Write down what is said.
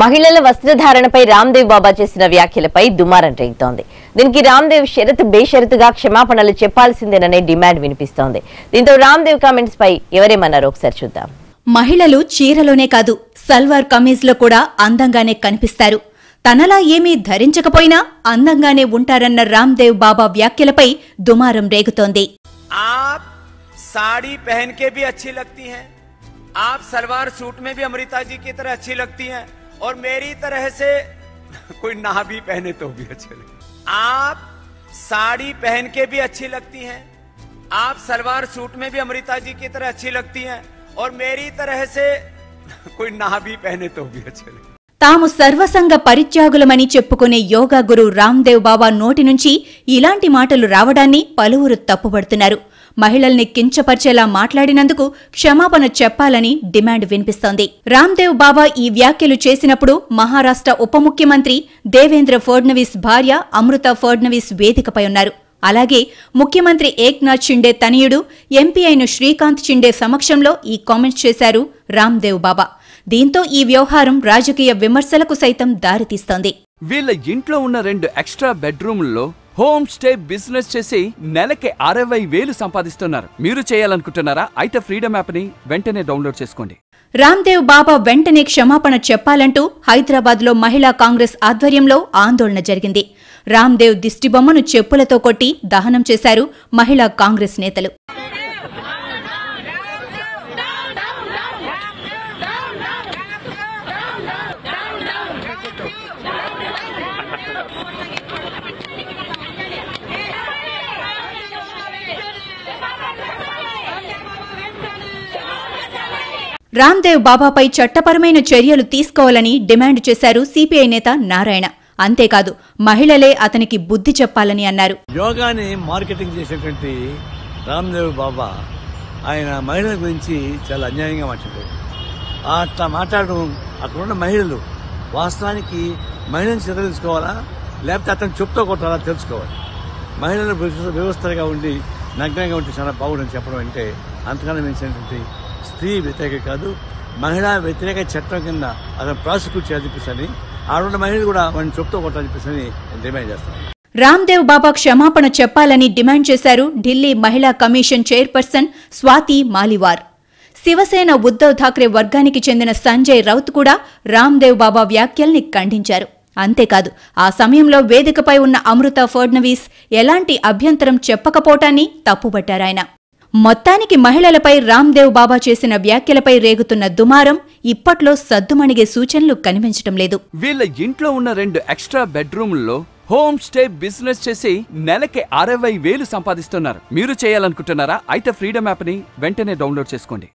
మహిళల వస్త్రధారణపై రామ్దేవ్ బాబా చేసిన వ్యాఖ్యలపై దుమారం రేగుతోంది దీనికి రామ్దేవ్ షరత్ బేషరతుగా క్షమాపణలు చెప్పాల్సిందేననే డిమాండ్ వినిపిస్తోంది దీంతో రామ్దేవ్ కామెంట్స్ పై ఎవరేమన్నారో ఒకసారి చూద్దాం మహిళలు చీరలోనే కాదు సల్వార్ కమీజ్లో కూడా అందంగానే కనిపిస్తారు తనలా ఏమీ ధరించకపోయినా అందంగానే ఉంటారన్న రామ్దేవ్ బాబా వ్యాఖ్యలపై దుమారం రేగుతోంది సాడీ పహన్ కే భీ అచ్చి లగ్తీ హై आप सलवार सूट में भी अमृता जी की तरह अच्छी लगती हैं और मेरी तरह से कोई ना भी पहने तो भी अच्छे लगे आप साड़ी पहन के भी अच्छी लगती हैं आप सलवार सूट में भी अमृता जी की तरह अच्छी लगती हैं और मेरी तरह से कोई ना भी पहने तो भी अच्छे लगे తాము సర్వసంగ పరిత్యాగులమని చెప్పుకునే యోగా గురు రామ్దేవ్ బాబా నోటి నుంచి ఇలాంటి మాటలు మహిళల్ని కించపరిచేలా మాట్లాడినందుకు క్షమాపణ చెప్పాలని డిమాండ్ వినిపిస్తోంది రామ్దేవ్ బాబా ఈ వ్యాఖ్యలు చేసినప్పుడు మహారాష్ట్ర ఉప ముఖ్యమంత్రి దేవేంద్ర ఫడ్నవీస్ భార్య అమృత ఫడ్నవీస్ వేదికపై ఉన్నారు అలాగే ముఖ్యమంత్రి ఏక్నాథ్ షిండే తనయుడు ఎంపీ అయిన శ్రీకాంత్ షిండే సమక్షంలో ఈ కామెంట్స్ చేశారు రామ్దేవ్ బాబా దీంతో ఈ వ్యవహారం రాజకీయ విమర్శలకు సైతం దారితీస్తోంది వీళ్ళ ఇంట్లో ఉన్న రెండు ఎక్స్ట్రా బెడ్రూమ్లలో హోమ్ స్టే బిజినెస్ చేసి నెలకి అరవై వేలు సంపాదిస్తున్నారు మీరు చేయాలనుకుంటున్నారా అయితే ఫ్రీడమ్ యాప్ ని వెంటనే డౌన్లోడ్ చేసుకోండి రామ్దేవ్ బాబా వెంటనే క్షమాపణ చెప్పాలంటూ హైదరాబాద్లో మహిళా కాంగ్రెస్ ఆధ్వర్యంలో ఆందోళన జరిగింది రామ్దేవ్ దిష్టిబొమ్మను చెప్పులతో కొట్టి దహనం చేశారు మహిళా కాంగ్రెస్ నేతలు రామ్దేవ్ బాబాపై చట్టపరమైన చర్యలు తీసుకోవాలని డిమాండ్ చేశారు సిపిఐ నేత నారాయణ అంతేకాదు మహిళలే అతనికి బుద్ధి చెప్పాలని అన్నారు యోగాని మార్కెటింగ్ చేసేటువంటి రామ్దేవ్ బాబా ఆయన మహిళల గురించి చాలా అన్యాయంగా మాట్లాడారు అట్లా మాట్లాడడం అక్కడ ఉన్న మహిళలు వాస్తవానికి మహిళను చిత్రించుకోవాలా లేకపోతే అతను చెప్తూ కొట్టాలా తెలుసుకోవాలి మహిళలు వ్యవస్థగా ఉండి నగ్నంగా ఉంటే చాలా బాగుండని చెప్పడం అంటే అంతకన్నా మించినటువంటి స్త్రీ వ్యతిరేక కాదు మహిళా వ్యతిరేక చట్టం కింద అతను ప్రాసిక్యూట్ చేయాలని చెప్పేసి మహిళలు కూడా వాడిని చెప్తూ కొట్టాలని చెప్పేసి డిమాండ్ చేస్తాను రామ్దేవ్ బాబా క్షమాపణ చెప్పాలని డిమాండ్ చేశారు ఢిల్లీ మహిళా కమిషన్ చైర్పర్సన్ స్వాతి మాలివార్ శివసేన ఉద్దవ్ ఠాక్రే వర్గానికి చెందిన సంజయ్ రౌత్ కూడా రామ్దేవ్ బాబా వ్యాఖ్యల్ని ఖండించారు అంతేకాదు ఆ సమయంలో వేదికపై ఉన్న అమృత ఫడ్నవీస్ ఎలాంటి అభ్యంతరం చెప్పకపోవటాన్ని తప్పుబట్టారాయన మొత్తానికి మహిళలపై రామ్దేవ్ బాబా చేసిన వ్యాఖ్యలపై రేగుతున్న దుమారం ఇప్పట్లో సద్దుమణిగే సూచనలు కనిపించటం లేదు వీళ్ళ ఇంట్లో ఉన్న రెండు ఎక్స్ట్రా బెడ్రూమ్లలో హోమ్ స్టే బిజినెస్ చేసి నెలకి అరవై వేలు సంపాదిస్తున్నారు మీరు చేయాలనుకుంటున్నారా అయితే ఫ్రీడమ్ యాప్ని వెంటనే డౌన్లోడ్ చేసుకోండి